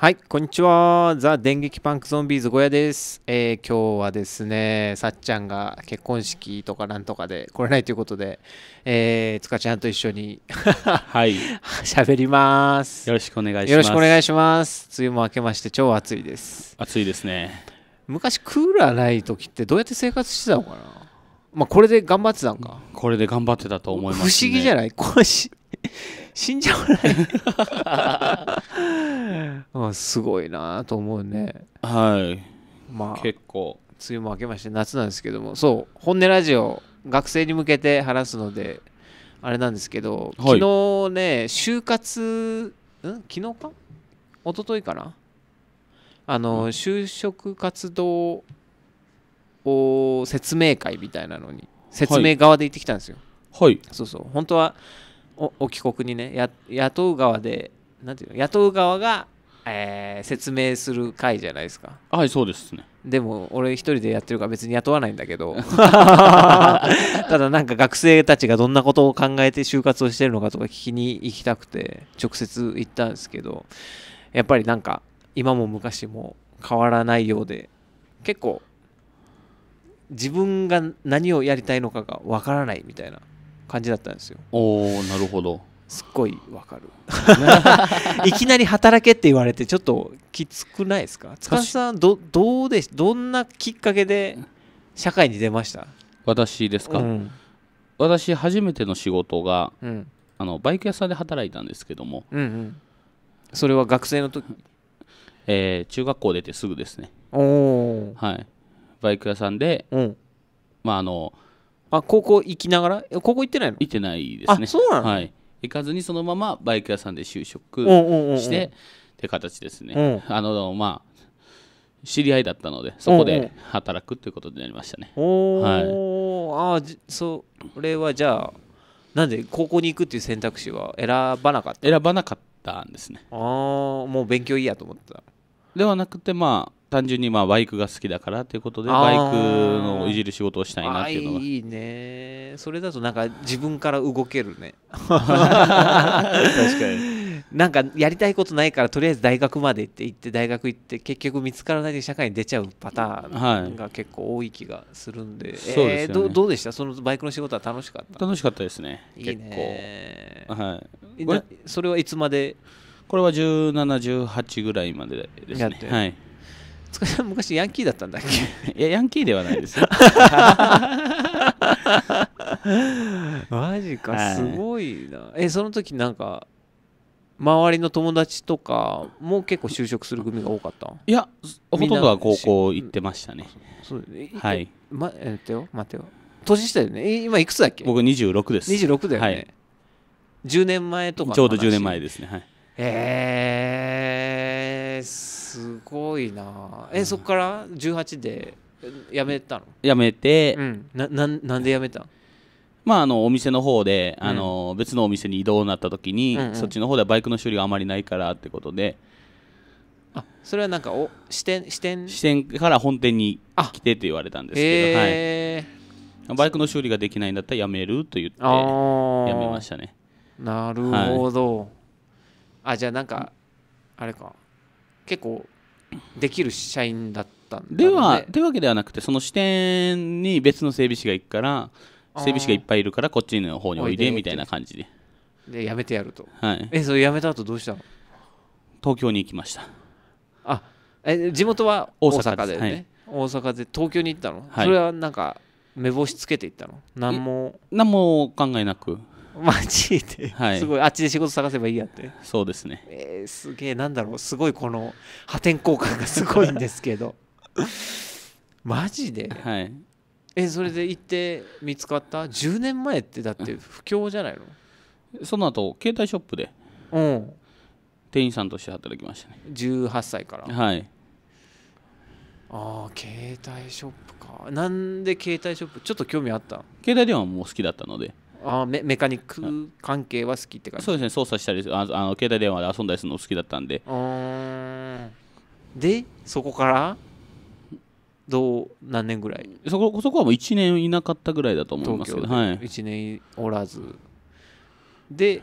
はい、こんにちは。ザ・電撃パンクゾンビーズ小屋です。えー、今日はですね、さっちゃんが結婚式とかなんとかで来れないということで、えー、つかちゃんと一緒に はい、喋ります。よろしくお願いします。よろしくお願いします。梅雨も明けまして超暑いです。暑いですね。昔クーラーない時ってどうやって生活してたのかなまあ、これで頑張ってたんか。これで頑張ってたと思います、ね、不思議じゃない死んじゃう あすごいなと思うねはいまあ結構梅雨も明けまして夏なんですけどもそう本音ラジオ学生に向けて話すのであれなんですけど、はい、昨日ね就活ん昨日か一昨日かなあの、就職活動を説明会みたいなのに説明側で行ってきたんですよ、はい、そうそう本当はお帰国にねや雇う側でなんていうの雇う側が、えー、説明する会じゃないですかはいそうですねでも俺一人でやってるから別に雇わないんだけど ただなんか学生たちがどんなことを考えて就活をしてるのかとか聞きに行きたくて直接行ったんですけどやっぱりなんか今も昔も変わらないようで結構自分が何をやりたいのかがわからないみたいな感じだったんですよ。おなるほどすっごいわかる いきなり働けって言われてちょっときつくないですか塚さんどどうでどんなきっかけで社会に出ました私ですか、うん、私初めての仕事が、うん、あのバイク屋さんで働いたんですけども、うんうん、それは学生の時えー、中学校出てすぐですねおお、はいバイク屋さんで、うん、まああのあ高校行きながら高校行ってないの行ってないですねあそうなの、はい、行かずにそのままバイク屋さんで就職してって形ですね、うん、あのまあ知り合いだったのでそこで働くということになりましたね、おお、はい、ああそれはじゃあなんで高校に行くっていう選択肢は選ばなかった選ばなかったんですねああもう勉強いいやと思ってたではなくてまあ単純にまあバイクが好きだからということでバイクのいじる仕事をしたいなっていうのがいいねそれだとなんか自分から動けるね 確かになんかやりたいことないからとりあえず大学まで行って行って大学行って結局見つからないで社会に出ちゃうパターンが結構多い気がするんで、はい、えー、どどうでしたそのバイクの仕事は楽しかった楽しかったですねいいねはいそれはいつまでこれは1718ぐらいまでですねはい塚さん昔ヤンキーだったんだっけ いやヤンキーではないですよ マジかすごいな、はい、えその時なんか周りの友達とかも結構就職する組が多かったいやほとんどは高校行ってましたねそうはい、ま、待ってよ待ってよ年下でね今いくつだっけ僕26です26だよね、はい、10年前とかちょうど10年前ですねはいえー、すごいなえ、うん、そっから18で辞めたの辞めて、うん、なななんで辞めたんまあ、あのお店の方で、あの別のお店に移動になった時に、うんうん、そっちの方ではバイクの修理があまりないからってことであそれはなんかお支店支店支店から本店に来てって言われたんですけど、えはい、バイクの修理ができないんだったらやめると言ってやめましたねなるほど、はい、あじゃあなんかあれか結構できる社員だったんでではというわけではなくてその支店に別の整備士が行くから整備士がいっぱいいるからこっちの方においでみたいな感じでで辞めてやると、はい、えそれ辞めた後どうしたの東京に行きましたあえ地元は大阪でね、はい、大阪で東京に行ったの、はい、それはなんか目星つけていったの何も何も考えなくマジで、はい、すごいあっちで仕事探せばいいやってそうですね、えー、すげえなんだろうすごいこの破天荒感がすごいんですけど マジではいえそれで行って見つかった10年前ってだって不況じゃないのその後携帯ショップでうん店員さんとして働きましたね18歳からはいああ携帯ショップかなんで携帯ショップちょっと興味あった携帯電話も好きだったのであメメカニック関係は好きって感じそうですね操作したりあの携帯電話で遊んだりするの好きだったんででそこからどう何年ぐらいそこそこはもう1年いなかったぐらいだと思いますけど、はい、1年おらずで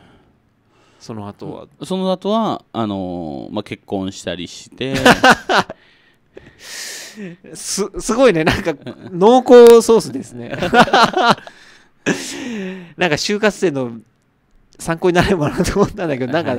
その後はその後はあのー、まあ、結婚したりして すすごいねなんか濃厚ソースですね なんか就活生の参考になればなと思ったんだけど、なんか、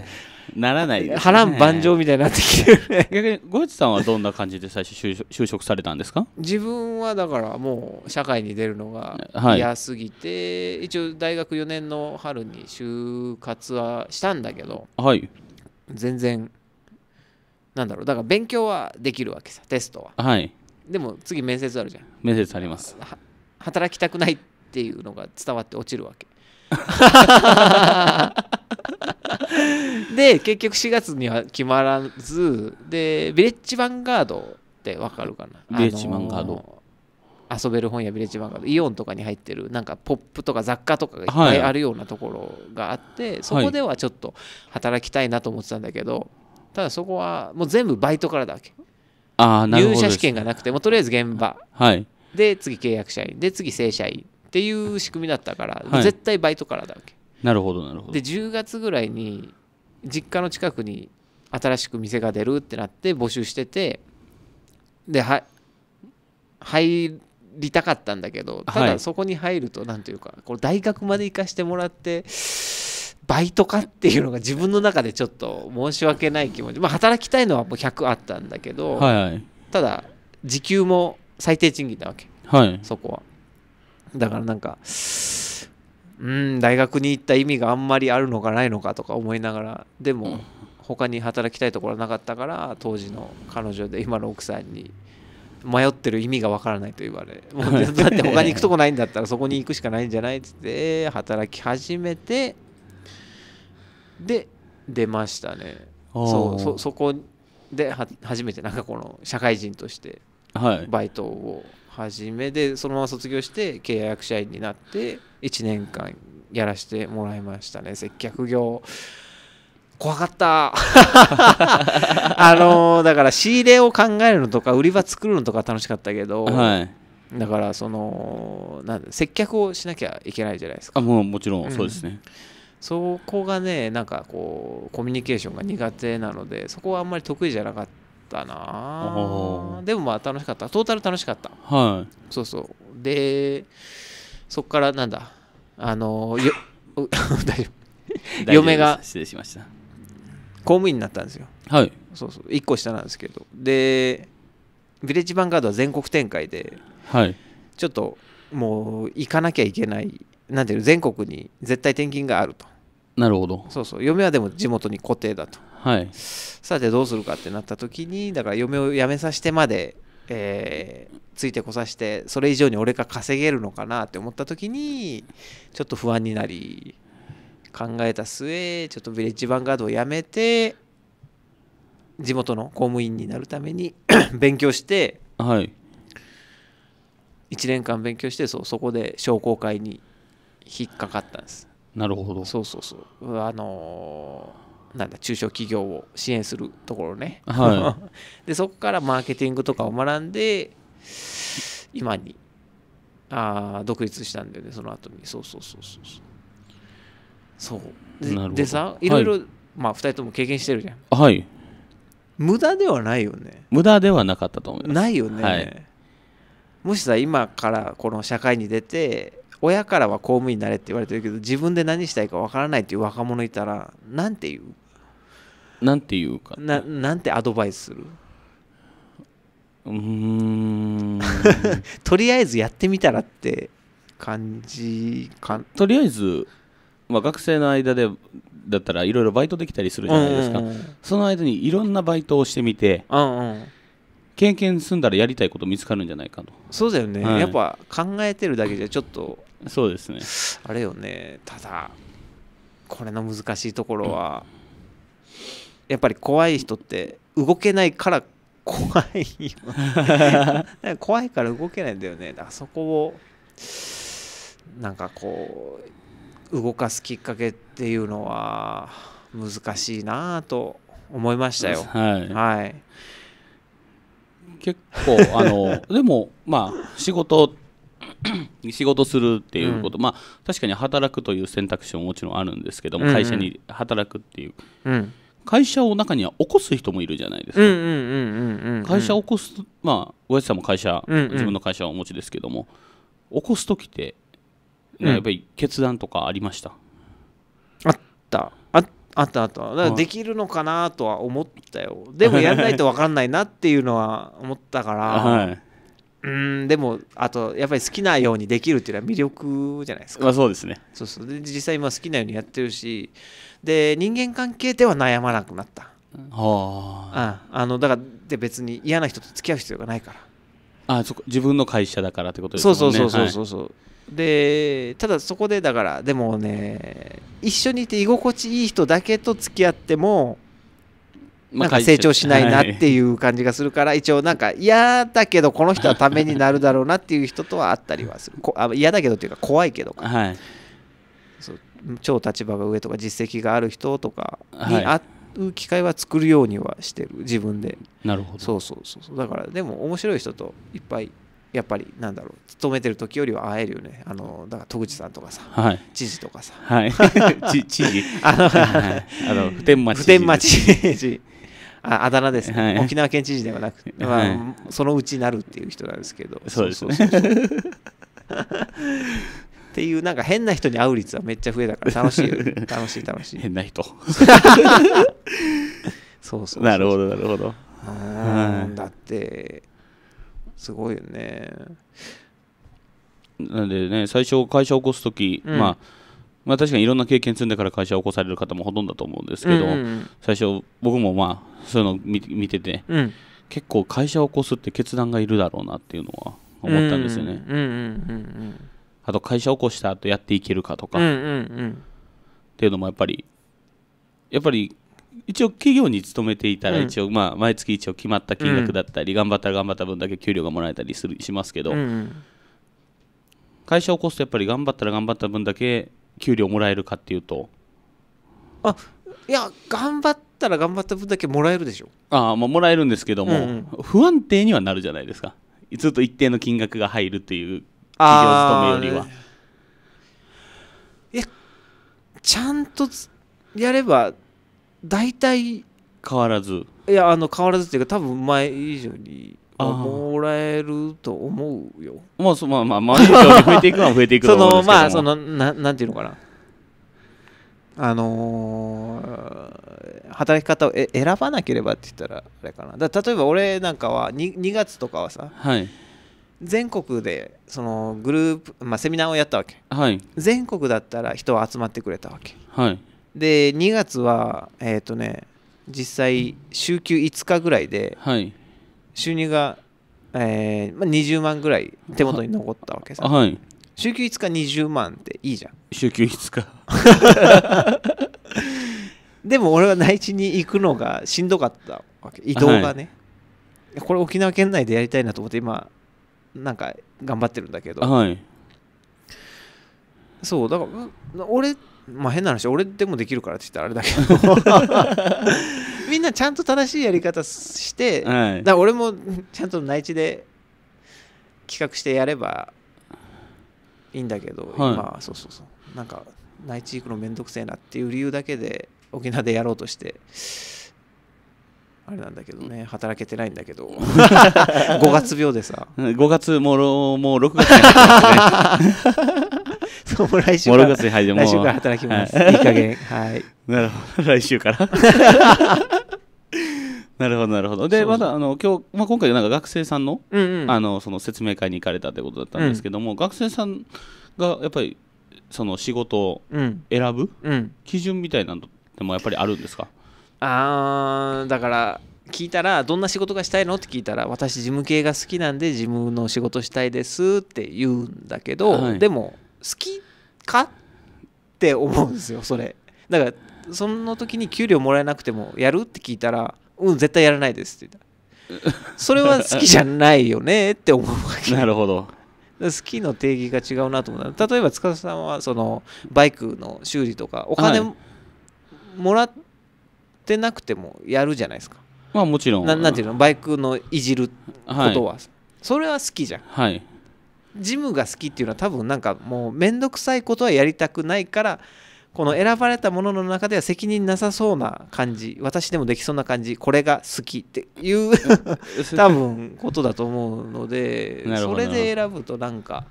ならない、ね、波乱万丈みたいになってきてる、ね、逆に、ゴーチさんはどんな感じで最初就職されたんですか自分はだからもう社会に出るのが嫌すぎて、はい、一応大学4年の春に就活はしたんだけど、はい、全然、なんだろう、だから勉強はできるわけさ、テストは。はい、でも次面接あるじゃん。面接あります。働きたくないっていうのが伝わって落ちるわけ。で結局4月には決まらずでビレッジヴァンガードってわかるかなビレッジヴァンガード遊べる本やビレッジヴァンガードイオンとかに入ってるなんかポップとか雑貨とかがいっぱいあるようなところがあって、はい、そこではちょっと働きたいなと思ってたんだけど、はい、ただそこはもう全部バイトからだわけあなるほど入社試験がなくてもとりあえず現場、はい、で次契約社員で次正社員ていう仕組みだったから、はい絶対バイトからだわけなるほどなるほどで10月ぐらいに実家の近くに新しく店が出るってなって募集しててでは入りたかったんだけどただそこに入ると何というかこう大学まで行かしてもらってバイトかっていうのが自分の中でちょっと申し訳ない気持ちまあ働きたいのはもう100あったんだけどはいはいただ時給も最低賃金なわけはいそこはだからなんかうん大学に行った意味があんまりあるのかないのかとか思いながらでも他に働きたいところはなかったから当時の彼女で今の奥さんに迷ってる意味がわからないと言われもう だって他に行くとこないんだったらそこに行くしかないんじゃないっつって働き始めてで出ましたねそうそそこで初めてなんかこの社会人としてバイトを、初めでそのまま卒業して契約社員になって1年間やらせてもらいましたね接客業怖かった あのー、だから仕入れを考えるのとか売り場作るのとか楽しかったけど、はい、だからそのなん接客をしなきゃいけないじゃないですかあもうもちろんそうですね、うん、そこがねなんかこうコミュニケーションが苦手なのでそこはあんまり得意じゃなかったったなでもまあ楽しかったトータル楽しかったはいそうそうでそっからなんだあのよ 大丈夫嫁が失礼しました公務員になったんですよはいそうそう1個下なんですけどでヴィレッジヴァンガードは全国展開で、はい、ちょっともう行かなきゃいけないなんていう全国に絶対転勤があるとなるほどそうそう嫁はでも地元に固定だとはい、さてどうするかってなった時にだから嫁を辞めさせてまで、えー、ついてこさせてそれ以上に俺が稼げるのかなって思った時にちょっと不安になり考えた末ちょっとヴィレッジヴァンガードを辞めて地元の公務員になるために 勉強して、はい、1年間勉強してそうそこで商工会に引っかかったんですなるほどそうそうそうあのーなんだ中小企業を支援するところね、はい、でそこからマーケティングとかを学んで今にあ独立したんだよねその後にそうそうそうそうそうでさいろいろ、はい、まあ2人とも経験してるじゃんはい無駄ではないよね無駄ではなかったと思いますないよね、はい、もしさ今からこの社会に出て親からは公務員になれって言われてるけど自分で何したいかわからないっていう若者いたら何て言うなんていうかななんてアドバイスするうん とりあえずやってみたらって感じかとりあえず、まあ、学生の間でだったらいろいろバイトできたりするじゃないですか、その間にいろんなバイトをしてみて、うんうん、経験済んだらやりたいこと見つかるんじゃないかとそうだよね、はい、やっぱ考えてるだけじゃちょっとそうですねあれよねただこれの難しいところは、うんやっぱり怖い人って動けないから怖いよ怖いから動けないんだよねあそこをなんかこう動かすきっかけっていうのは難しいなと思いましたよ。はい、はい、結構あのでもまあ仕事 仕事するっていうこと、うん、まあ確かに働くという選択肢ももちろんあるんですけども、うんうん、会社に働くっていう、うん、会社を中には起こす人もいるじゃないですか会社を起こすまあ親父さんも会社、うんうん、自分の会社をお持ちですけども起こす時って、ね、やっぱり決断とかありました、あったああったあっただからできるのかなとは思ったよ、はい、でもやらないと分かんないなっていうのは思ったから、はいうんでもあとやっぱり好きなようにできるっていうのは魅力じゃないですか、まあ、そうですねそうそうで実際今好きなようにやってるしで人間関係では悩まなくなった、うん、あのだからで別に嫌な人と付き合う必要がないからあそこ自分の会社だからってことですねそうそうそうそうそう、はい、でただそこでだからでもね一緒にいて居心地いい人だけと付き合ってもなんか成長しないなっていう感じがするから、一応なんか嫌だけどこの人はためになるだろうなっていう人とはあったりはするこあ嫌だけどっていうか怖いけどか、はい、超立場が上とか実績がある人とかに会う機会は作るようにはしてる自分でなるほどそうそうそうだからでも面白い人といっぱいやっぱりなんだろう勤めてる時よりは会えるよねあのだから戸口さんとかさ、はい、知事とかさ、はい、知事あの、あの普天間知事普天間知事ああだ名ですね、はい、沖縄県知事ではなくて、まあ、はい、そのうちなるっていう人なんですけどそうですね っていうなんか変な人に会う率はめっちゃ増えたから楽しい 楽しい楽しい変な人そうそうなるほどなるほどうんだってすごいよねなんでね最初会社を起こす時、うん、まあまあ、確かにいろんな経験積んでから会社を起こされる方もほとんどだと思うんですけど、うんうん、最初僕もまあそういうのを見てて、うん、結構会社を起こすって決断がいるだろうなっていうのは思ったんですよね。うんうんうんうんあと会社を起こした後やっていけるかとか、うんうんうん、っていうのもやっぱりやっぱり一応企業に勤めていたら一応、まあ毎月一応決まった金額だったり、頑張ったら頑張った分だけ給料がもらえたりするしますけど、会社を起こすとやっぱり頑張ったら頑張った分だけ給料もらえるかっていうとあいや頑張ったら頑張った分だけもらえるでしょああまあもらえるんですけども、不安定にはなるじゃないですかずっと一定の金額が入るという企業勤めよりは。いやちゃんとやれば大体変わらずいやあの変わらずっていうか多分前以上にもらえると思うよもうそまあまあまあ、増えていくのは増えていくと思うんですけどそのまあそのななんていうのかなあのー、働き方をえ選ばなければって言ったらあれかなだ例えば俺なんかは 2, 2月とかはさ、はい、全国でそのグループ、まあ、セミナーをやったわけ、はい、全国だったら人は集まってくれたわけ、はい、で2月はえっ、ー、とね実際週休5日ぐらいで収入が、えーまあ、20万ぐらい手元に残ったわけさ、はい、週休5日20万っていいじゃん週休5日 でも俺は内地に行くのがしんどかったわけ移動がね、はい、これ沖縄県内でやりたいなと思って今なんか頑張ってるんだけど、はい、そうだから俺まあ変な話俺でもできるからって言ったらあれだけど みんなちゃんと正しいやり方して、はい、だ俺もちゃんと内地で企画してやればいいんだけど、はい、今そうそうそうなんか内地行くの面倒くせえなっていう理由だけで沖縄でやろうとして。あれなんだけどね働けてないんだけど5 月病でさ5月もろもう6月に入ってますね もう来週から来週から働きます、はい、いい加減はいなるほど来週から なるほどなるほどでまだあの今日、まあ、今回なんか学生さんのうんうん、あのその説明会に行かれたってことだったんですけども、うん、学生さんがやっぱりその仕事を選ぶ基準みたいなのでもやっぱりあるんですか、うんあーだから聞いたらどんな仕事がしたいのって聞いたら私事務系が好きなんで事務の仕事したいですって言うんだけど、はい、でも好きかって思うんですよそれだからその時に給料もらえなくてもやるって聞いたらうん絶対やらないですって言ったそれは好きじゃないよねって思うわけなるほど好きの定義が違うなと思った例えば塚さんはそのバイクの修理とかお金、もらってってなくてもやるじゃないですかまあもちろんななんていうのバイクのいじることは、はい、それは好きじゃん、はい、ジムが好きっていうのは多分なんかもう面倒くさいことはやりたくないからこの選ばれたものの中では責任なさそうな感じ私でもできそうな感じこれが好きっていう 多分ことだと思うのでそれで選ぶとなんか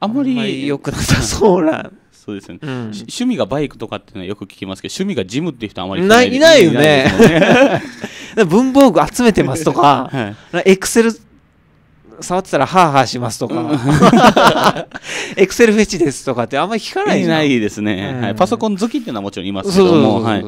あんまり良くなさそうなそうですね、うん、趣味がバイクとかっていうのはよく聞きますけど趣味がジムっていう人あまりいないいないよね 文房具集めてますとか、エクセル触ってたらハーハーしますとか、エクセルフェチですとかってあんまり聞かないじゃんいないですね、うん、はい、パソコン好きっていうのはもちろんいますけどもはい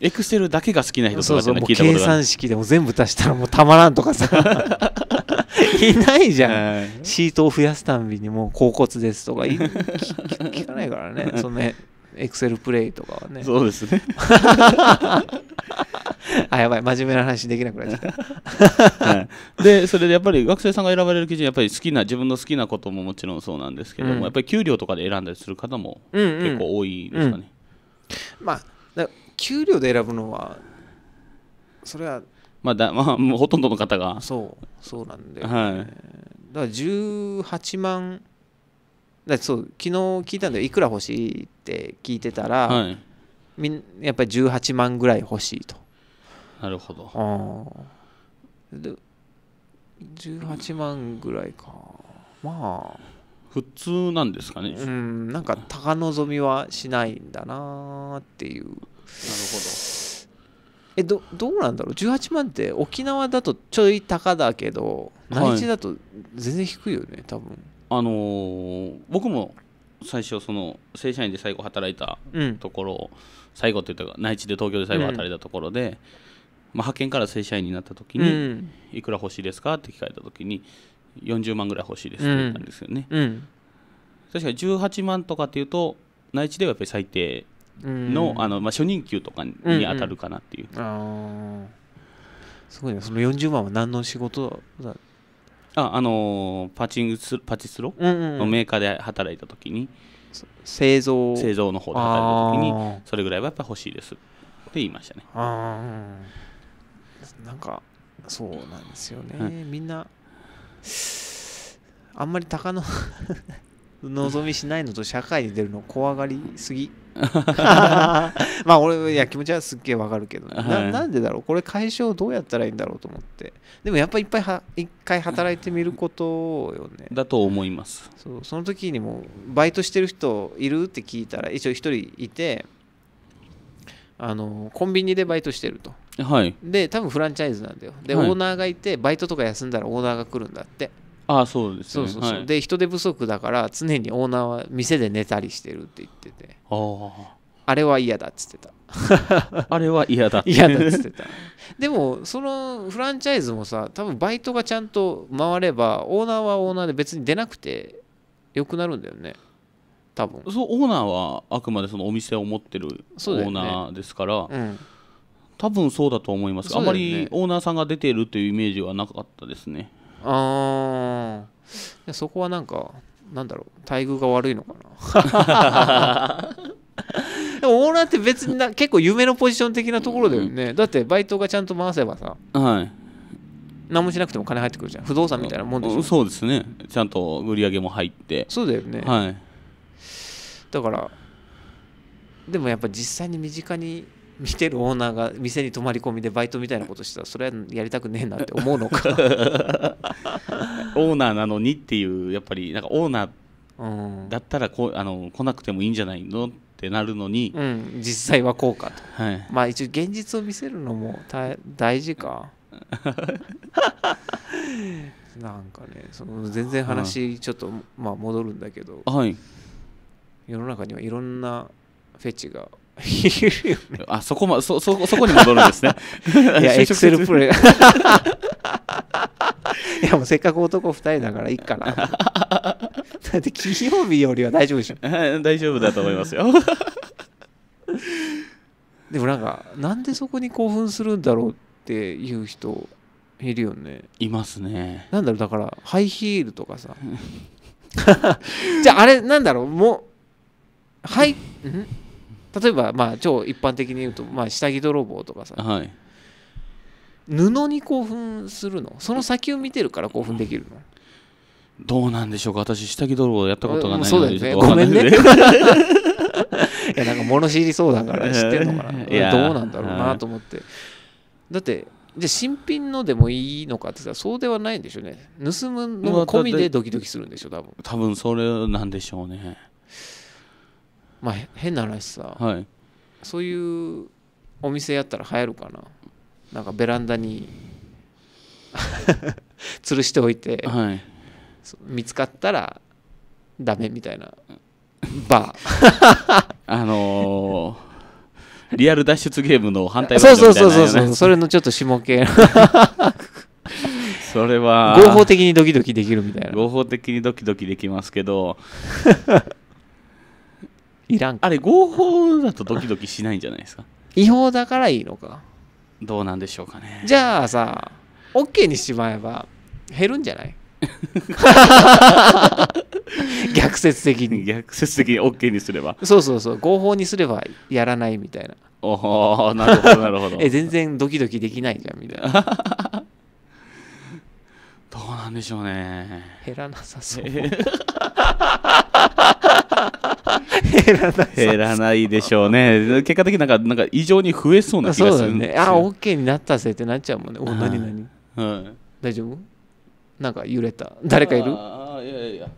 エクセルだけが好きな人とかっう聞いもこ計算式でも全部足したらもうたまらんとかさ いないじゃん、シートを増やすたんびにもう甲骨ですとか聞かないからね そのエクセルプレイとかはねそうですね あやばい真面目な話できなくなっちゃった、はい、でそれでやっぱり学生さんが選ばれる基準やっぱり好きな自分の好きなことももちろんそうなんですけども、うん、やっぱり給料とかで選んだりする方も結構多いですかね、うんうん、まあ給料で選ぶのはそれはまあだまあもうほとんどの方がそうそうなんで、ね、はい、だから18万だそう昨日聞いたんだよいくら欲しいって聞いてたら、はい、みんやっぱり18万ぐらい欲しいとなるほどあで18万ぐらいかまあ普通なんですかねうんなんか高望みはしないんだなっていうなるほどえどどうなんだろう18万って沖縄だとちょい高だけど内地だと全然低いよね、はい、多分あのー、僕も最初その正社員で最後働いたところうん、最後って言ったか内地で東京で最後働いたところで、うん、まあ、派遣から正社員になった時に、うん、いくら欲しいですかって聞かれた時に40万ぐらい欲しいですって言ったんですよね、確かに18万とかっていうと内地ではやっぱり最低の,、あのまあ、初任給とかに当たるかなっていう、うんうん、すごいねその40万は何の仕事だああのー、パチングスパチスロのメーカーで働いた時に、うんうん、製造製造の方で働いた時にそれぐらいはやっぱ欲しいですって言いましたねあなんかそうなんですよね、うん、みんなあんまり高の 望みしないのと社会に出るの怖がりすぎ まあ俺いや気持ちはすっげえわかるけど、はいな、なんでだろうこれ解消どうやったらいいんだろうと思ってでもやっぱりいっぱいは一回働いてみることよねだと思いますそうその時にもバイトしてる人いるって聞いたら一応一人いてあのコンビニでバイトしてるとはいで多分フランチャイズなんだよで、はいオーナーがいてバイトとか休んだらオーナーが来るんだってああそうですそねうそうそう、はいで人手不足だから常にオーナーは店で寝たりしてるって言っててあれは嫌だっつってた あれは嫌だ嫌だっつってたでもそのフランチャイズもさ多分バイトがちゃんと回ればオーナーはオーナーで別に出なくてよくなるんだよね多分そうオーナーはあくまでそのお店を持ってるオーナーですから、ねうん、多分そうだと思います、ね、あまりオーナーさんが出てるというイメージはなかったですねああそこはなんかなんだろう待遇が悪いのかな でもオーナーって別にな結構夢のポジション的なところだよね、うん、だってバイトがちゃんと回せばさ、はい、何もしなくても金入ってくるじゃん不動産みたいなもんでしょそうですねちゃんと売り上げも入ってそうだよね、はい、だからでもやっぱ実際に身近に見てるオーナーが店に泊まり込みでバイトみたいなことしたらそれはやりたくねえなって思うのかオーナーなのにっていうやっぱりなんかオーナーだったらこうあの来なくてもいいんじゃないのってなるのに、うん、実際はこうかと、はい、まあ一応現実を見せるのも大事か なんかねその全然話ちょっと、まあ戻るんだけど、はい、世の中にはいろんなフェチが あそこまそそそこに戻るんですねいや エクセルプレイ。いやもうせっかく男2人だからいいかなだって金曜日よりは大丈夫でしょ大丈夫だと思いますよでもなんかなんでそこに興奮するんだろうっていう人いるよねいますねなんだろうだからハイヒールとかさじゃああれなんだろうもうはいん例えばまあ超一般的に言うと、まあ、下着泥棒とかさ、はい、布に興奮するのその先を見てるから興奮できるのどうなんでしょうか私下着泥棒やったことがないので、ね、ごめんね いやなんか物知りそうだから知ってるのかな、え どうなんだろうなと思って、だってじゃ新品のでもいいのかって言ったらそうではないんでしょうね盗むの込みでドキドキするんでしょ多分多分それなんでしょうねまあ変な話さ、はい、そういうお店やったら流行るかななんかベランダに 吊るしておいて、はい、見つかったらダメみたいなバー あのー、リアル脱出ゲームの反対バーみたいな、ね、そうそうそうそうそれのちょっと下系 それは合法的にドキドキできるみたいな合法的にドキドキできますけどいらんあれ合法だとドキドキしないんじゃないですか違法だからいいのかどうなんでしょうかねじゃあさ OK にしまえば減るんじゃない 逆説的に逆説的に OK にすればそうそうそう合法にすればやらないみたいなおおなるほどなるほど え全然ドキドキできないじゃんみたいな どうなんでしょうね減らなさそう減らない減らないでしょうね結果的になんかなんか異常に増えそうな気がするんでね、あ OK になったぜってなっちゃうもんねお何何、はい、大丈夫なんか揺れた誰かいるあいやいやいや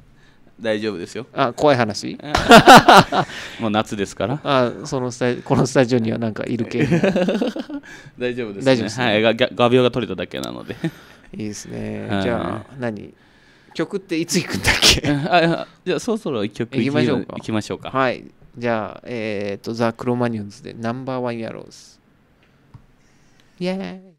大丈夫ですよあ怖い話 もう夏ですからあそのスタこのスタジオには何かいるけ 大丈夫です、ね、大丈夫です、ね、はい、画鋲が取れただけなのでいいですね、はい、じゃあ何曲っていつ行くんだっけあじゃあそろそろ一曲行きましょうか行きましょうかはいじゃあえっ、ー、とザ・クロマニオンズでナンバーワンやろうすイエーイ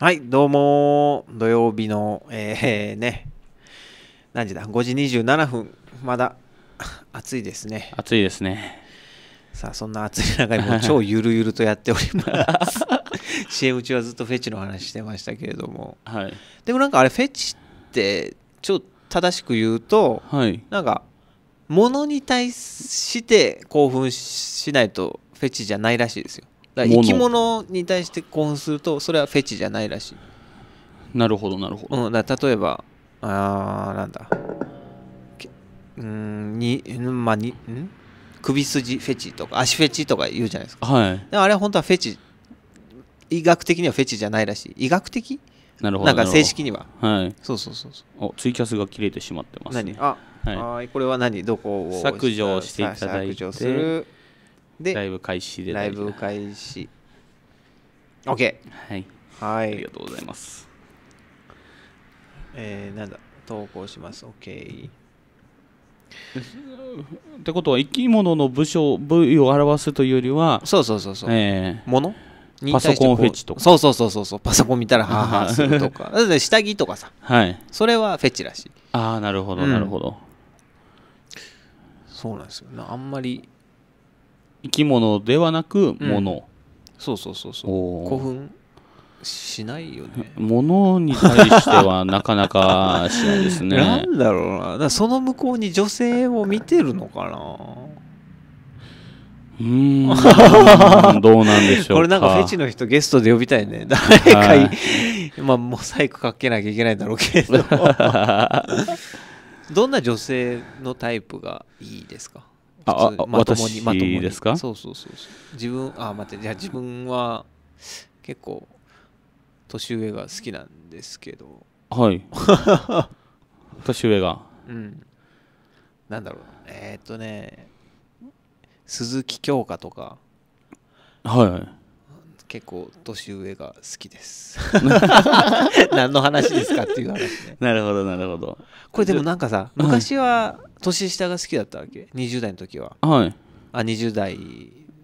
はい、どうも、土曜日の、えー、ね、何時だ、5時27分、まだ暑いですね。暑いですね。さあ、そんな暑い中にも超ゆるゆるとやっております。CM 中はずっとフェチの話してましたけれども、はい、でもなんかあれ、フェチって、ちょっと正しく言うと、はい、なんか、ものに対して興奮しないとフェチじゃないらしいですよ。だ生き物に対して興奮するとそれはフェチじゃないらしいなるほどなるほど、うん、だ例えばあーなんだうんにまあにん首筋フェチとか足フェチとか言うじゃないですか,、はい、あれは本当はフェチ医学的にはフェチじゃないらしい医学的なるほどなんか正式にははいそうそうそうそうおツイキャスが切れてしまってます、ね、何あ、はい、これは何どこを削除していただいて削除するでライブ開始でライブ開始 OK はいはいありがとうございますえー、なんだ投稿します OK ってことは生き物の部署部位を表すというよりはそうそうそうそう、えー、ものパソコンフェチとかそうそうそうそうパソコン見たらハーハ するとか だ下着とかさ、はい、それはフェチらしいああなるほどなるほど、そうなんですよあんまり生き物ではなく物、うん、そうそうそうそう興奮しないよね物に対してはなかなかしないですね なんだろうなだその向こうに女性を見てるのかなうん どうなんでしょうこれなんかフェチの人ゲストで呼びたいね 誰か、はい、まあモサイクかけなきゃいけないんだろうけどどんな女性のタイプがいいですかああまともにまともにですかそうそうそう自分あ待ってじゃ自分は結構年上が好きなんですけどはい 年上がうんなんだろうえー、っとね鈴木京香とかはいはい結構年上が好きです 何の話ですかっていう話ねなるほどなるほどこれでもなんかさ昔は年下が好きだったわけ20代の時ははいあ20代、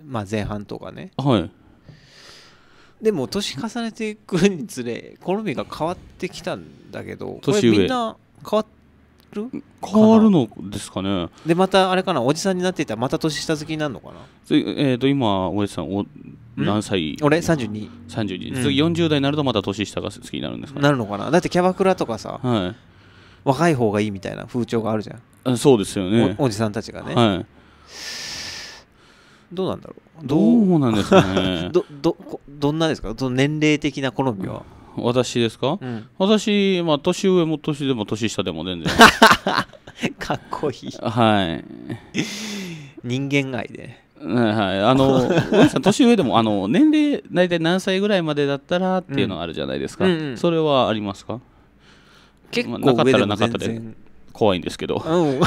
まあ、前半とかねはいでも年重ねていくにつれ好みが変わってきたんだけど年上みんな変わる変わるのですかねでまたあれかなおじさんになっていったらまた年下好きになるのかなえっ、と今おじさんお何歳俺32 ?32 次40代になるとまた年下が好きになるんですかねなるのかなだってキャバクラとかさはい若い方がいいみたいな風潮があるじゃんそうですよねおじさんたちがね、はい、どうなんだろうどうなんですかね どどどんなですかその年齢的な好みは私ですか、うん、私、まあ、年上も年でも年下でも全然 かっこいいはい人間愛ではい、あの年上でもあの年齢大体何歳ぐらいまでだったらっていうのはあるじゃないですか、うんうんうん、それはありますか結構なかったらなかったで怖いんですけど、うん、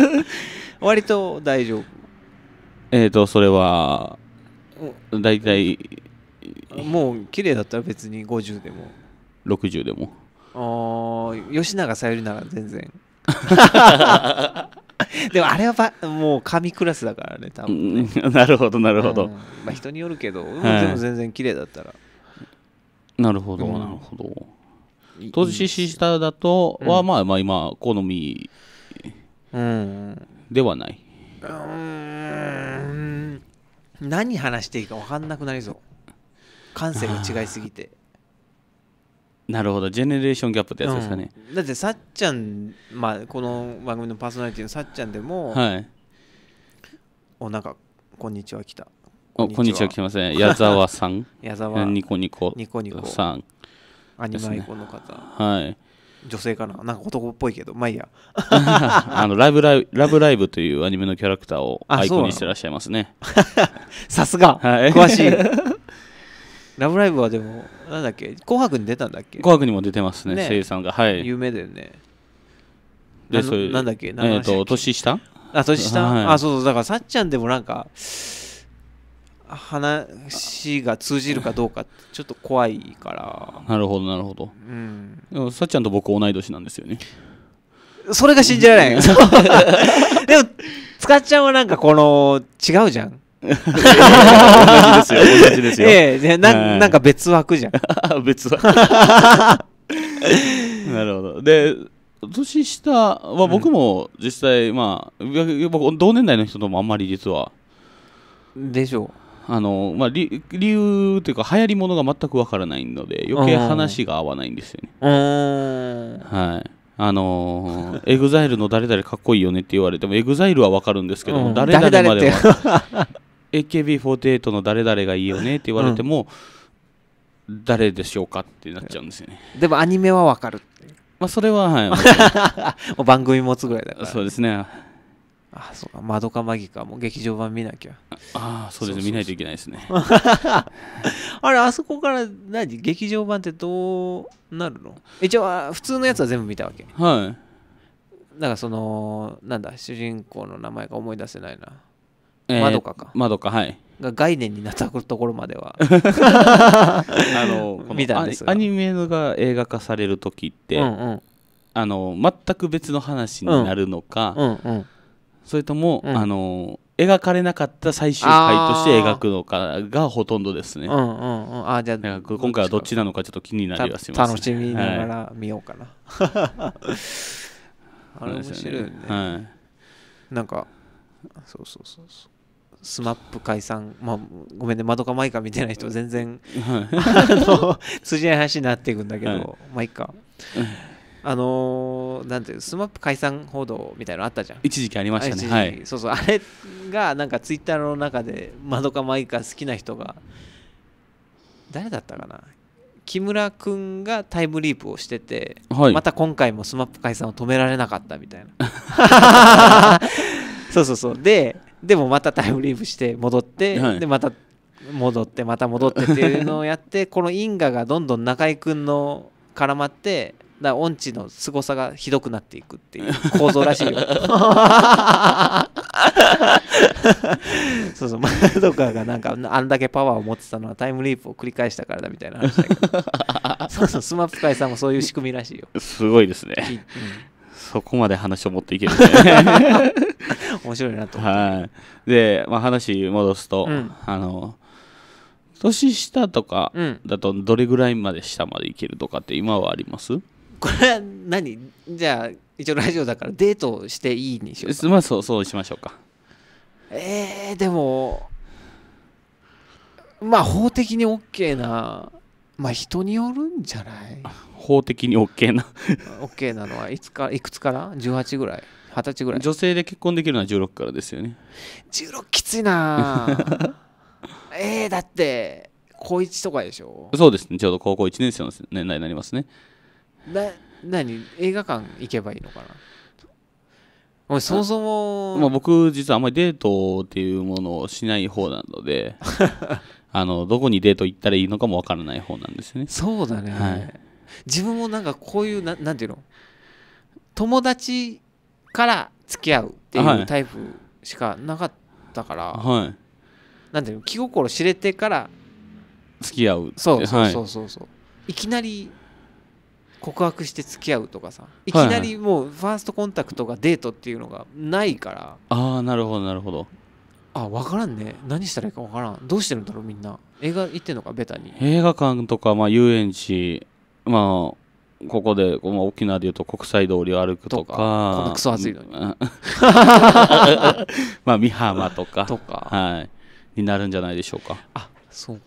割と大丈夫えっ、ー、とそれは大体もう綺麗だったら別に50でも60でもああ吉永小百合なら全然 でもあれはもう神クラスだからね多分、ね、なるほどなるほど、うん、まあ人によるけど、はい、でも全然綺麗だったらなるほど、なるほど投資しただとは、まあまあ今好みではない、うん何話していいか分かんなくなりそう感性が違いすぎてなるほどジェネレーションギャップってやつですかね、うん、だってさっちゃん、まあ、この番組のパーソナリティのさっちゃんでも、はい、おなんか「こんにちは」来たこんにちは来ません、ね、矢沢さん 矢沢ニコニコニコニコさんアニメアイコンの方、ね、はい女性かななんか男っぽいけどまあいいや あのライブライラブライブというアニメのキャラクターをアイコンにしてらっしゃいますね さすが、はい、詳しい ラブライブはでもなんだっけ紅白に出たんだっけ紅白にも出てますね声優さんがはい有名だよねでそうなんだっけえっ、ー、と年下あ年下、はい、あそうそうだからさっちゃんでもなんか話が通じるかどうかちょっと怖いからなるほどなるほど、うん、でもさっちゃんと僕同い年なんですよねそれが信じられない でも塚っちゃんはなんかこの違うじゃん同じですよ同じですよ ええな,、い、なんか別枠じゃん 別枠なるほどで年下は僕も実際、うん、まあ僕同年代の人ともあんまり実はでしょうあの、まあ、理理由というか流行りものが全くわからないので余計話が合わないんですよね。はいあのー、エグザイルの誰々かっこいいよねって言われてもエグザイルはわかるんですけど、うん、誰々までは AKB48 の誰々がいいよねって言われても、うん、誰でしょうかってなっちゃうんですよねでもアニメはわかるまあそれははい 番組持つぐらいだからそうですねあそうか「まどかマギか、も劇場版見なきゃああそうですね見ないといけないですね あれあそこから何劇場版ってどうなるの一応普通のやつは全部見たわけはいなんかそのなんだ主人公の名前が思い出せないなまどかかまどかはいが概念になったところまでは あの見たんですアニメが映画化される時って、うんうん、あの全く別の話になるのか、うんうん、うんそれとも、うんあの描かれなかった最終回として描くのかがほとんどですね、うんうんうんあじゃあなんか今回はどっちなのかちょっと気になりはします、ね、楽しみながら見ようかな、あれ面白いよね、はいなんかそうそうそうそうスマップ解散、まあ、ごめんね、まどかマイカ見てない人、全然、はい、あの通じない話になっていくんだけど、はいまあいいか、あのー、なんていうスマップ解散報道みたいなのあったじゃん一時期ありましたねはいそうそうあれがなんかツイッターの中でまどかまいか好きな人が誰だったかな木村君がタイムリープをしてて、はい、また今回も SMAP 解散を止められなかったみたいな そうそうそうででもまたタイムリープして戻って、はい、でまた戻ってまた戻ってっていうのをやってこの因果がどんどん中居君の絡まってだ音痴の凄さがひどくなっていくっていう 構造らしいよ そうそうマドカがなんかあんだけパワーを持ってたのはタイムリープを繰り返したからだみたいな話だけどそうそうスマップ界さんもそういう仕組みらしいよすごいですね、うん、そこまで話を持っていけるね 面白いなとはいで、まあ、話戻すと、うん、あの年下とかだとどれぐらいまで下までいけるとかって今はあります、うんこれは何じゃあ一応ラジオだからデートしていいにしようかまあそうそうしましょうかえー、でもまあ法的に OK なまあ人によるんじゃない法的に OK な OK なのはいつかいくつから ?18 ぐらい二十歳ぐらい女性で結婚できるのは16からですよね16きついな えー、だって高1とかでしょそうですねちょうど高校1年生の年代になりますねな何映画館行けばいいのかな俺そもそも、まあ、僕実はあんまりデートっていうものをしない方なので あのどこにデート行ったらいいのかもわからない方なんですねそうだね、はい、自分もなんかこういうななんていうの友達から付き合うっていうタイプしかなかったから、はい、なんていうの気心知れてから付き合うそうそうそうそうそう、はい、いきなり告白して付き合うとかさいきなりもうファーストコンタクトがデートっていうのがないから、ああなるほどなるほどあ分からんね何したらいいか分からんどうしてるんだろうみんな映画行ってんのかベタに映画館とか、まあ、遊園地まあここで、まあ、沖縄でいうと国際通りを歩くとかこのクソ暑いのに まあ美浜とかとか、はい、になるんじゃないでしょうかあそう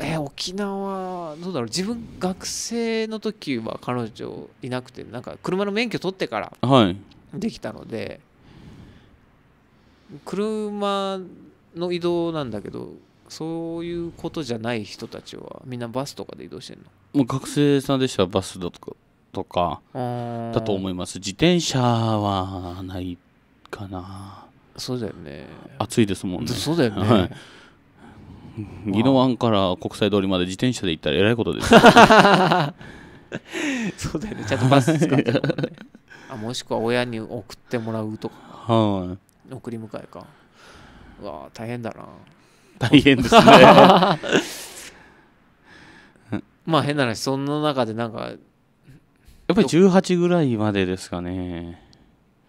え沖縄どうだろう自分学生の時は彼女いなくてなんか車の免許取ってからできたので、はい、車の移動なんだけどそういうことじゃない人たちはみんなバスとかで移動してんのもう学生さんでしたらバスだとかとかだと思います自転車はないかなそうだよね暑いですもんねそうだよね、はい宜野湾から国際通りまで自転車で行ったらえらいことです、ね、そうだよねちゃんとバス使っても、ね、あもしくは親に送ってもらうとか、はい、送り迎えかわあ大変だな大変ですね まあ変な話そんな中でなんかやっぱり18ぐらいまでですかね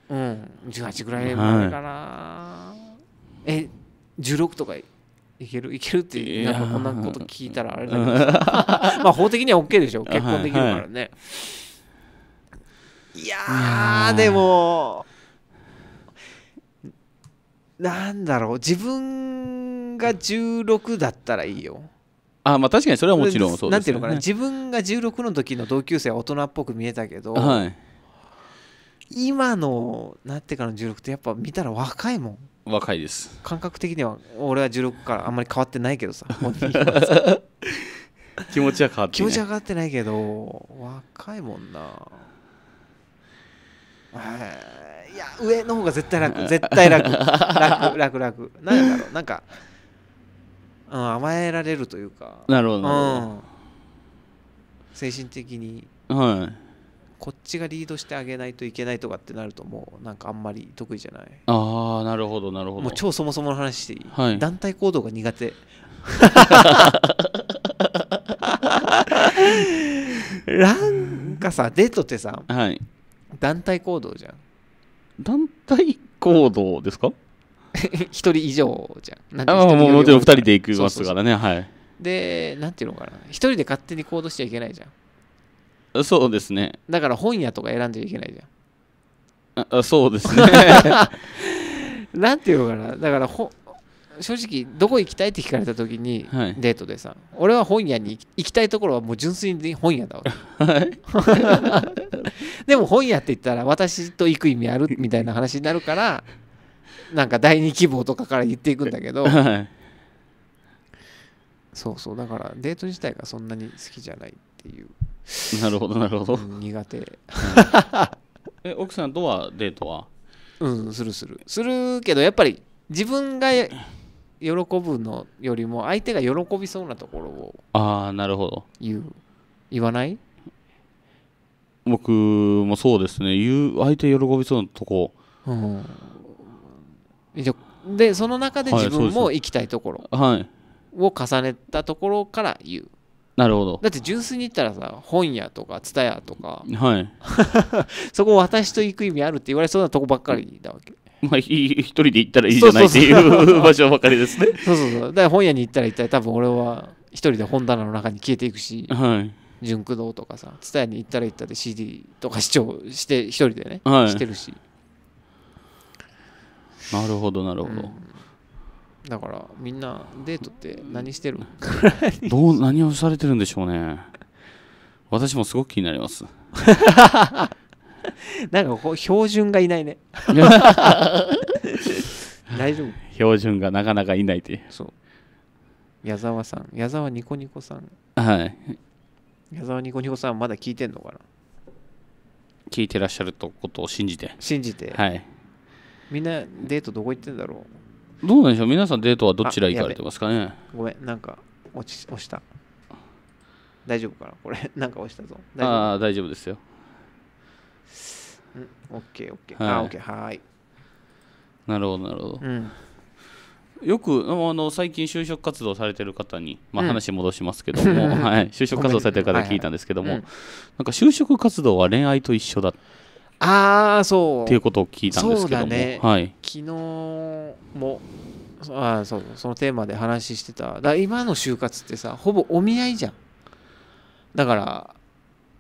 うん18ぐらいまでかな、はい、え16とかいけるいけるってなんかこんなこと聞いたらあれだけど まあ法的には OK でしょ結婚できるからね、はい、いやーでもなんだろう自分が16だったらいいよあまあ確かにそれはもちろんそうです、ね、なんていうのかな自分が16の時の同級生は大人っぽく見えたけど、はい、今のなってからの16ってやっぱ見たら若いもん若いです感覚的には俺は16からあんまり変わってないけどさ 気持ちは変わってない気持ちは変わってないけど若いもんないいや上の方が絶対楽 絶対楽楽楽楽何だろうなんか、うん、甘えられるというかなるほど、うん、精神的にはいこっちがリードしてあげないといけないとかってなるともうなんかあんまり得意じゃないああなるほどなるほどもう超そもそもの話でいい、はい、団体行動が苦手 なんかさデートってさ、はい、団体行動じゃん団体行動ですか 一人以上じゃんなんあももちろん二人で行きますからねはいでなんていうのかな一人で勝手に行動しちゃいけないじゃんそうですねだから本屋とか選んじゃいけないじゃんあそうですね なんていうのかなだからほ正直どこ行きたいって聞かれた時に、デートでさ俺は本屋に行きたいところはもう純粋に本屋だわ、はい、でも本屋って言ったら私と行く意味あるみたいな話になるからなんか第二希望とかから言っていくんだけど、はい、そうそうだからデート自体がそんなに好きじゃないっていうなるほどなるほど、うん苦手、え奥さんとはデートはうんするするするけどやっぱり自分が喜ぶのよりも相手が喜びそうなところをああなるほど言う言わない僕もそうですね言う相手喜びそうなとこうんでその中で自分も行きたいところはいを重ねたところから言う、なるほどだって純粋に言ったらさ本屋とか蔦屋とか、はい、そこ私と行く意味あるって言われそうなとこばっかりだわけ。まあ、一人で行ったらいいじゃないっていう 場所ばかりですね。そうそうそう。だから本屋に行ったら一体多分俺は一人で本棚の中に消えていくし、はい、純駆動とかさ、蔦屋に行ったら行ったで CD とか視聴して一人でね、はい、してるし。なるほどなるほど。うんだからみんなデートって何してる どう何をされてるんでしょうね私もすごく気になります なんかこう標準がいないね 大丈夫標準がなかなかいないでそう矢沢さん矢沢ニコニコさんはい矢沢ニコニコさんまだ聞いてんのかな聞いてらっしゃることを信じて信じてはいみんなデートどこ行ってんだろうどうなんでしょう皆さんデートはどちら行かれてますかねごめんなんか落ち押した大丈夫かなこれ なんか押したぞああ大丈夫ですようんオッケーオッケー、はい、あオッケーはいなるほどなるほど、うん、よくあの最近就職活動されてる方に、まあ、話戻しますけども、うん、はい、就職活動されてる方聞いたんですけども、はいはい、なんか就職活動は恋愛と一緒だってああそうっていうことを聞いたんですけども、ね、はい、昨日もあそうそのテーマで話してただ今の就活ってさほぼお見合いじゃんだから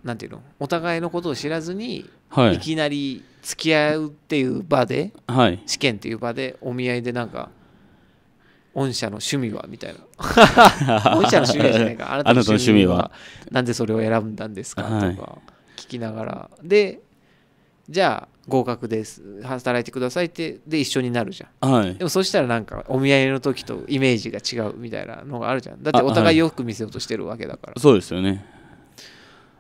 なんていうのお互いのことを知らずに、はい、いきなり付き合うっていう場で、はい、試験っていう場でお見合いでなんか御社の趣味はみたいな 御社の趣味じゃないかあなたの趣味はなんでそれを選んだんですかとか聞きながらでじゃあ合格です働いてくださいってで一緒になるじゃん、はい、でもそしたらなんかお見合いの時とイメージが違うみたいなのがあるじゃんだってお互いよく見せようとしてるわけだから、はい、そうですよね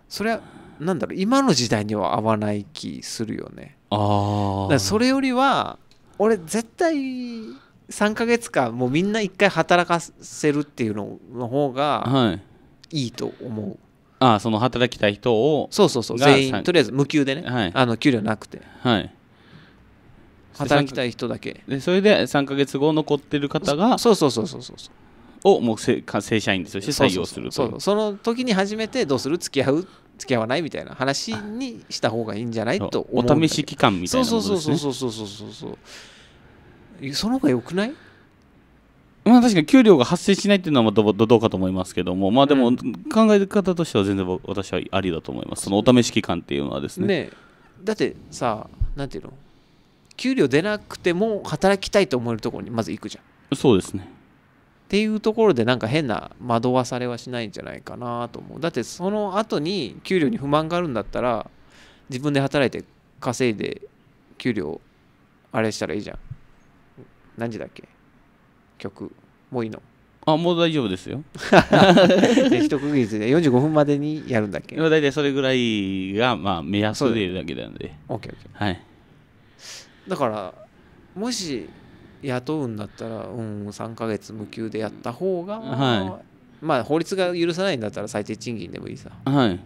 それはなんだろう今の時代には合わない気するよねああそれよりは俺絶対3か月間もうみんな1回働かせるっていうのの方がいいと思う、はいあその働きたい人をそうそうそう全員とりあえず無給でね、はい、あの給料なくてはい働きたい人だけでそれで3か月後残ってる方がそうそうそうそうそうをもう正正社員として採用するとその時に初めてどうする付き合う付き合わないみたいな話にした方がいいんじゃないとお試し期間みたいなことです、ね、そうそうそうそうそうそうそうそうその方がよくないまあ確かに給料が発生しないっていうのはどどうかと思いますけども、まあでも考え方としては全然私はありだと思います。そのお試し期間っていうのはですね。ねだってさ、なんていうの給料出なくても働きたいと思えるところにまず行くじゃん。そうですね。っていうところでなんか変な惑わされはしないんじゃないかなと思う。だってその後に給料に不満があるんだったら自分で働いて稼いで給料あれしたらいいじゃん。何時だっけ曲もういいのあもう大丈夫ですよ一 区切りで45分までにやるんだっけ大体それぐらいが、まあ、目安でいるだけなので OKOK、はい、だからもし雇うんだったら、うん、3か月無給でやった方が、はい、まあ法律が許さないんだったら最低賃金でもいいさはいっ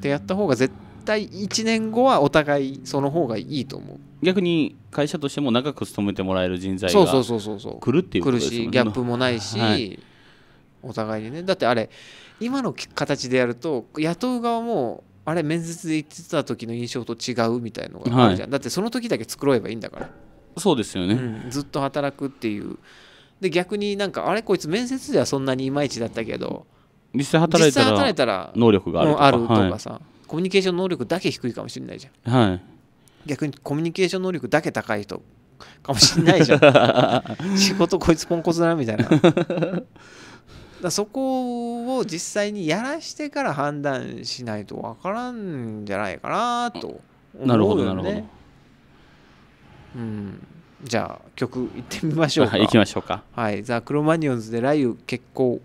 てやった方が絶対1年後はお互いその方がいいと思う逆に会社としても長く勤めてもらえる人材が来るっていうことですね。来るしギャップもないし、はい、お互いにねだってあれ今の形でやると雇う側もあれ面接で言ってた時の印象と違うみたいのがあるじゃん、はい、だってその時だけろえばいいんだからそうですよね、うん、ずっと働くっていうで逆になんかあれこいつ面接ではそんなにいまいちだったけど実際働いたら能力があるとかさ、はい、コミュニケーション能力だけ低いかもしれないじゃん、はい、逆にコミュニケーション能力だけ高い人 かもしれないじゃん 仕事こいつポンコツだなみたいなだそこを実際にやらしてから判断しないと分からんじゃないかなと思うよ、ね、なるほどなるほど、うん、じゃあ曲いってみましょうか、い、きましょうかはい「ザ・クロマニオンズ」で「雷雨結構」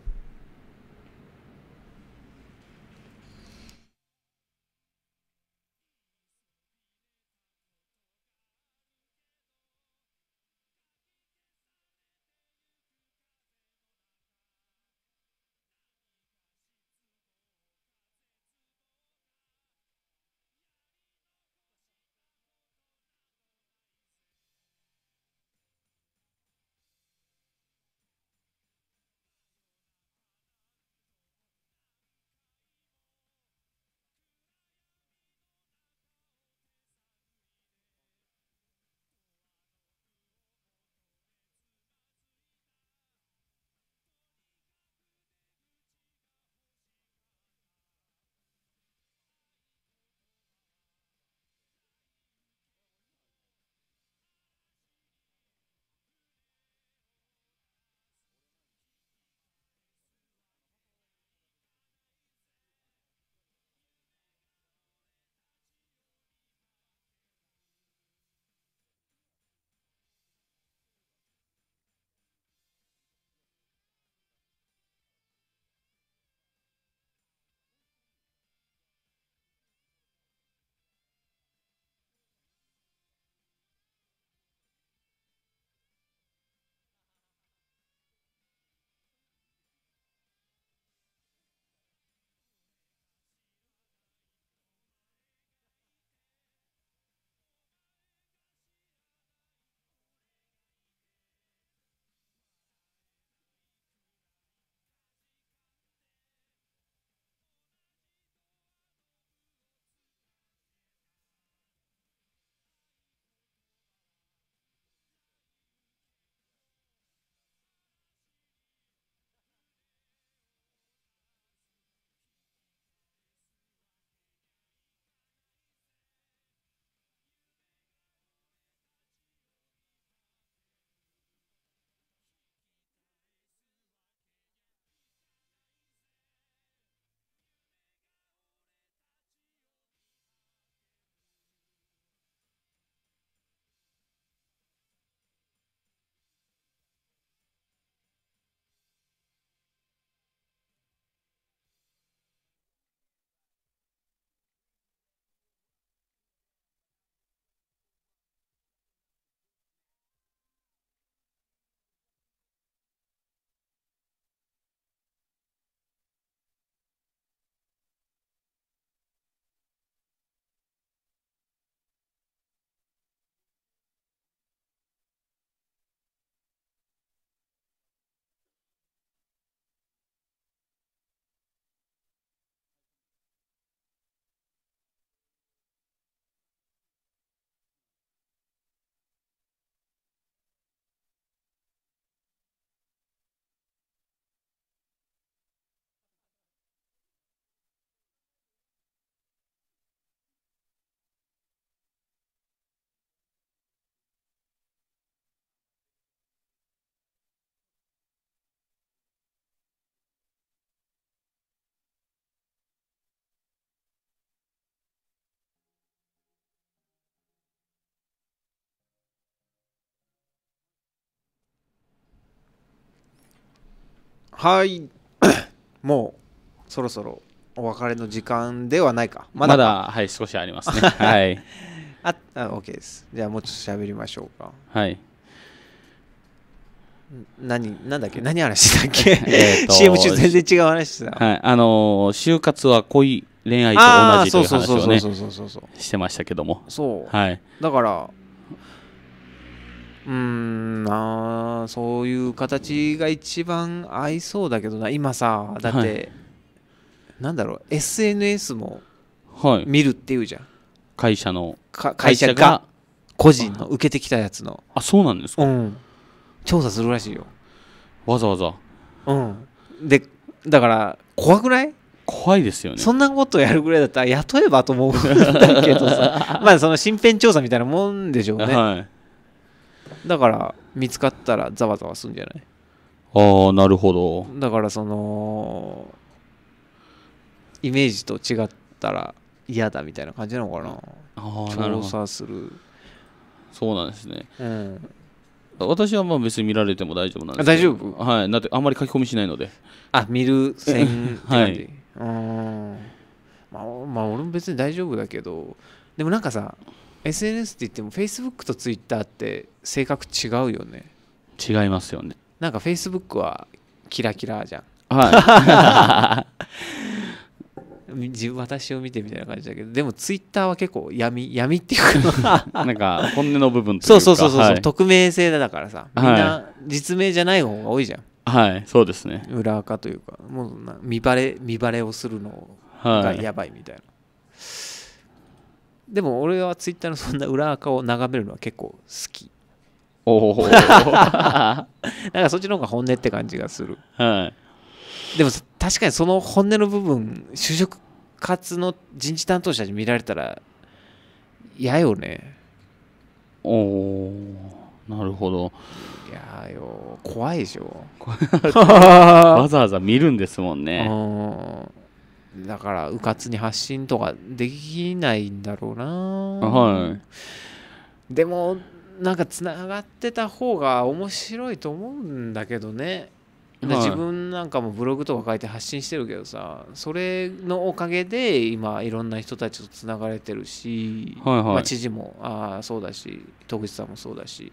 はい もうそろそろお別れの時間ではないかまだまだはい少しありますね はいあっ OK ですじゃあもうちょっと喋りましょうかはい何なんだっけ何話したっけ、えー、CM 中全然違う話した、はい、あのー、就活は恋恋愛と同じという話をねしてましたけどもそう、はい、だからうんあそういう形が一番合いそうだけどな今さだって、はい、なんだろう SNS も見るっていうじゃん、はい、会社の会社が個人の受けてきたやつのあそうなんですか、うん、調査するらしいよわざわざうんでだから怖くない怖いですよねそんなことやるぐらいだったら雇えばと思うんだけどさ まあその身辺調査みたいなもんでしょうね、はいだから見つかったらざわざわするんじゃないああなるほどだからそのイメージと違ったら嫌だみたいな感じなのかなああなるほどするそうなんですね、うん、私はまあ別に見られても大丈夫なんです大丈夫はいだってあんまり書き込みしないのであ見る線はいうんまあ、まあ、俺も別に大丈夫だけどでもなんかさ SNS って言っても Facebook と Twitter って性格違うよね違いますよねなんか Facebook はキラキラじゃんはい 自分私を見てみたいな感じだけどでもツイッターは結構闇闇っていうか なんか本音の部分というかそうそうそうそう、はい、匿名性だからさみんな実名じゃない方が多いじゃんはいそうですね裏垢というかもう見バレ見バレをするのがやばいみたいな、はいでも俺はツイッターのそんな裏垢を眺めるのは結構好きおお なんかそっちの方が本音って感じがする、はい、でも確かにその本音の部分就職活の人事担当者に見られたら嫌よねおおなるほどいやよ怖いでしょ わざわざ見るんですもんねだからうかつに発信とかできないんだろうなはいでもなんかつながってた方が面白いと思うんだけどね自分なんかもブログとか書いて発信してるけどさそれのおかげで今いろんな人たちとつながれてるし、はいはい、まあ、知事もあそうだし戸口さんもそうだし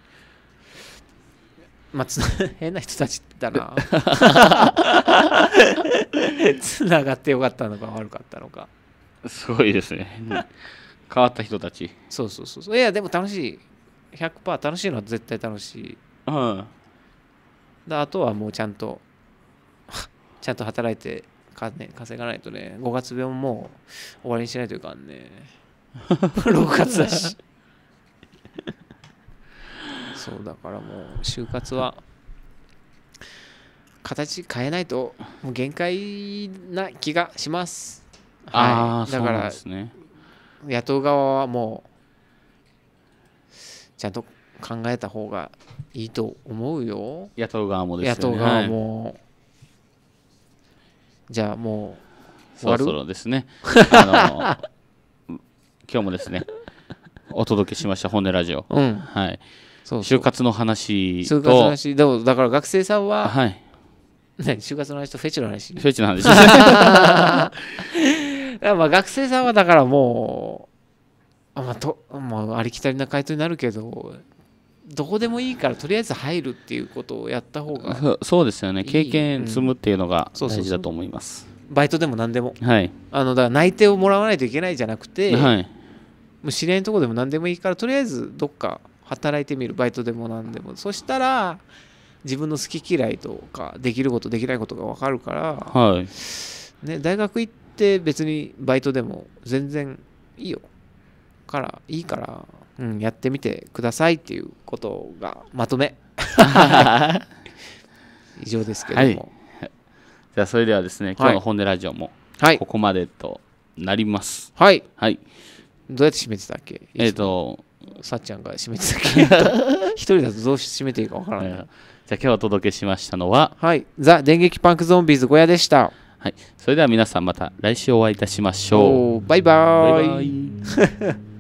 まあ、変な人たちだな つながってよかったのか悪かったのかすごいですね、変わった人たちそうそうそうそういやでも楽しい100%楽しいのは絶対楽しい、うん、あとはもうちゃんと ちゃんと働いて金稼がないとね5月病ももう終わりにしないといかんね6月だしそうだからもう就活は形変えないともう限界な気がします。はい、だから、ね、野党側はもうちゃんと考えた方がいいと思うよ。野党側もですね。野党側も、はい、じゃあもうそろそろですね。あの 今日もですねお届けしました本音ラジオ。うん、はい。就活の話就活の話だから学生さんは、はい、就活の話とフェチの話フェチの話 まあ学生さんはだからもうあ,、まあ、とまあ、ありきたりな回答になるけどどこでもいいからとりあえず入るっていうことをやった方がそうですよね経験積むっていうのが大事だと思います、うん、バイトでも何でも、はい、あのだから内定をもらわないといけないじゃなくて、はい、もう知り合いのとこでも何でもいいからとりあえずどっか働いてみるバイトでも何でもそしたら自分の好き嫌いとかできることできないことが分かるから、はい、ね、大学行って別にバイトでも全然いいよからいいから、うん、やってみてくださいっていうことがまとめ 以上ですけども、はい、じゃあそれではですね今日の「本音ラジオ」もここまでとなります、はい、はい、どうやって締めてたっけえっ、ー、とさっちゃんが締めてたけど一人だとどう締めていいかわからない、はい、じゃあ今日お届けしましたのははいザ電撃パンクゾンビーズ小屋でしたはいそれでは皆さんまた来週お会いいたしましょうバイバイバイバイ